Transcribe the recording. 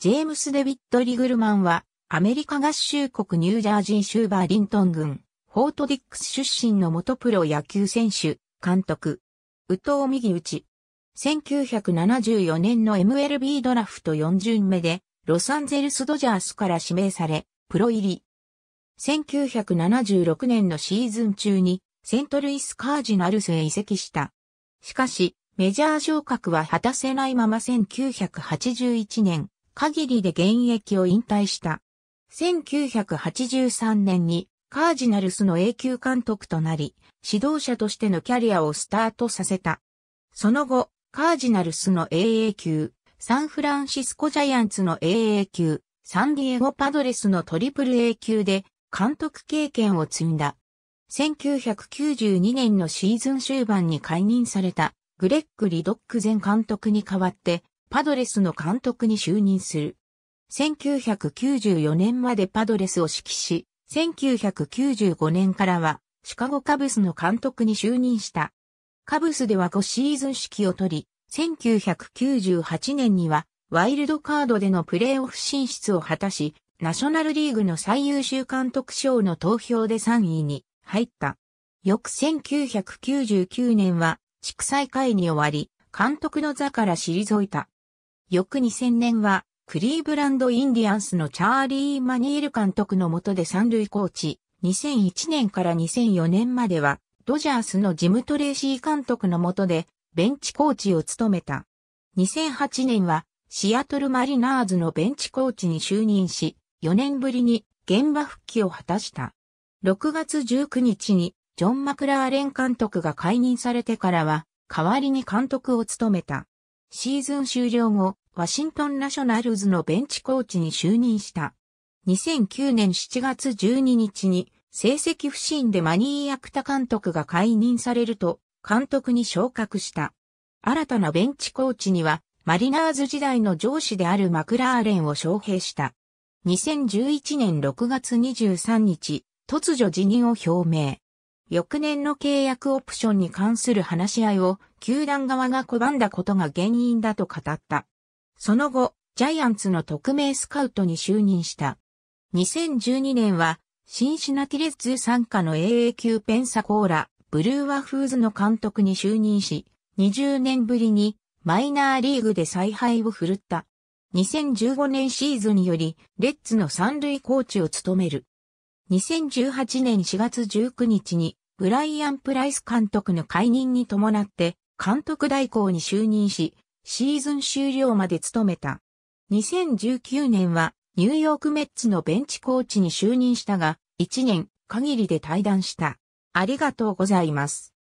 ジェームス・デビッド・リグルマンは、アメリカ合衆国ニュージャージー州バーリントン郡、フォートディックス出身の元プロ野球選手、監督。宇藤右打1974年の MLB ドラフト4巡目で、ロサンゼルス・ドジャースから指名され、プロ入り。1976年のシーズン中に、セントルイス・カージナルスへ移籍した。しかし、メジャー昇格は果たせないまま1981年、限りで現役を引退した。1983年にカージナルスの永久監督となり、指導者としてのキャリアをスタートさせた。その後、カージナルスの AA 級、サンフランシスコジャイアンツの AA 級、サンディエゴパドレスのトリプル A 級で監督経験を積んだ。1992年のシーズン終盤に解任されたグレッグ・リドック前監督に代わってパドレスの監督に就任する。1994年までパドレスを指揮し、1995年からはシカゴカブスの監督に就任した。カブスでは5シーズン指揮を取り、1998年にはワイルドカードでのプレーオフ進出を果たし、ナショナルリーグの最優秀監督賞の投票で3位に入った。翌1999年は地区再開に終わり、監督の座から退いた。翌2000年は、クリーブランドインディアンスのチャーリー・マニール監督の下で三塁コーチ、2001年から2004年までは、ドジャースのジム・トレーシー監督の下で、ベンチコーチを務めた。2008年は、シアトル・マリナーズのベンチコーチに就任し、4年ぶりに現場復帰を果たした。6月19日に、ジョン・マクラーレン監督が解任されてからは、代わりに監督を務めた。シーズン終了後、ワシントンナショナルズのベンチコーチに就任した。2009年7月12日に成績不振でマニー・アクタ監督が解任されると監督に昇格した。新たなベンチコーチにはマリナーズ時代の上司であるマクラーレンを招聘した。2011年6月23日、突如辞任を表明。翌年の契約オプションに関する話し合いを球団側が拒んだことが原因だと語った。その後、ジャイアンツの特命スカウトに就任した。2012年は、シンシナティレッツ参加の AA 級ペンサコーラ、ブルーワフーズの監督に就任し、20年ぶりにマイナーリーグで采配を振るった。2015年シーズンにより、レッツの三塁コーチを務める。2018年4月19日にブライアン・プライス監督の解任に伴って監督代行に就任し、シーズン終了まで務めた。2019年はニューヨークメッツのベンチコーチに就任したが、1年限りで退団した。ありがとうございます。